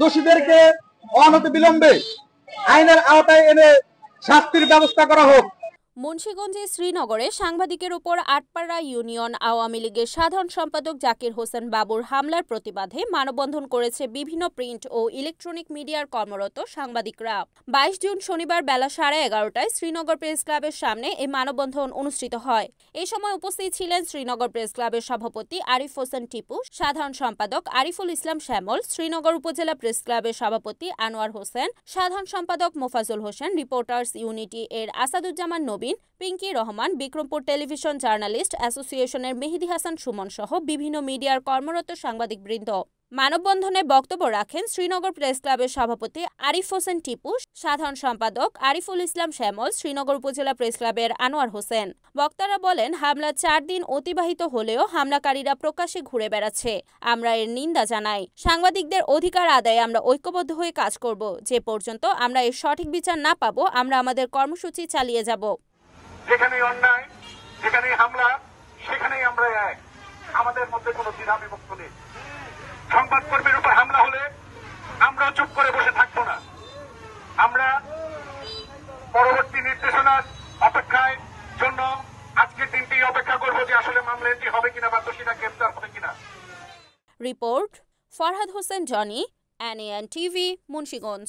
দোষীদেরকে অনতি বিলম্বে আইনের আওতায় এনে শাস্তির ব্যবস্থা করা হোক মুন্সীগঞ্জের শ্রীনগরে সাংবাদিকের ওপর আটপাড়া ইউনিয়ন আওয়ামী লীগের সাধারণ সম্পাদক জাকির হোসেন বাবুর হামলার প্রতিবাদে মানববন্ধন করেছে বিভিন্ন প্রিন্ট ও ইলেকট্রনিক মিডিয়ার কর্মরত সাংবাদিকরা বাইশ জুন শনিবার বেলা সাড়ে এগারোটায় শ্রীনগর প্রেস ক্লাবের সামনে এই মানববন্ধন অনুষ্ঠিত হয় এ সময় উপস্থিত ছিলেন শ্রীনগর প্রেস ক্লাবের সভাপতি আরিফ হোসেন টিপু সাধারণ সম্পাদক আরিফুল ইসলাম শ্যামল শ্রীনগর উপজেলা প্রেস ক্লাবের সভাপতি আনোয়ার হোসেন সাধারণ সম্পাদক মোফাজুল হোসেন রিপোর্টার্স ইউনিটি এর আসাদুজ্জামান নবী মুবিন পিঙ্কি রহমান বিক্রমপুর টেলিভিশন জার্নালিস্ট অ্যাসোসিয়েশনের মেহেদি হাসান সুমন সহ বিভিন্ন মিডিয়ার কর্মরত সাংবাদিকবৃন্দ মানববন্ধনে বক্তব্য রাখেন শ্রীনগর প্রেস ক্লাবের সভাপতি আরিফ হোসেন টিপু সাধারণ সম্পাদক আরিফুল ইসলাম শ্যামল শ্রীনগর উপজেলা প্রেস ক্লাবের আনোয়ার হোসেন বক্তারা বলেন হামলা চার দিন অতিবাহিত হলেও হামলাকারীরা প্রকাশ্যে ঘুরে বেড়াচ্ছে আমরা এর নিন্দা জানাই সাংবাদিকদের অধিকার আদায়ে আমরা ঐক্যবদ্ধ হয়ে কাজ করব যে পর্যন্ত আমরা এর সঠিক বিচার না পাব আমরা আমাদের কর্মসূচি চালিয়ে যাব যেখানেই অন্যায় যেখানেই হামলা সেখানেই আমরা এক আমাদের মধ্যে কোনো দ্বিধা বিভক্ত নেই সংবাদকর্মীর উপর হামলা হলে আমরা চুপ করে বসে থাকব না আমরা পরবর্তী নির্দেশনার অপেক্ষায় জন্য আজকের দিনটি অপেক্ষা করব যে আসলে এটি হবে কিনা বা দোষীরা গ্রেপ্তার হবে কিনা রিপোর্ট ফরহাদ হোসেন জনি এনএএন টিভি মুন্সীগঞ্জ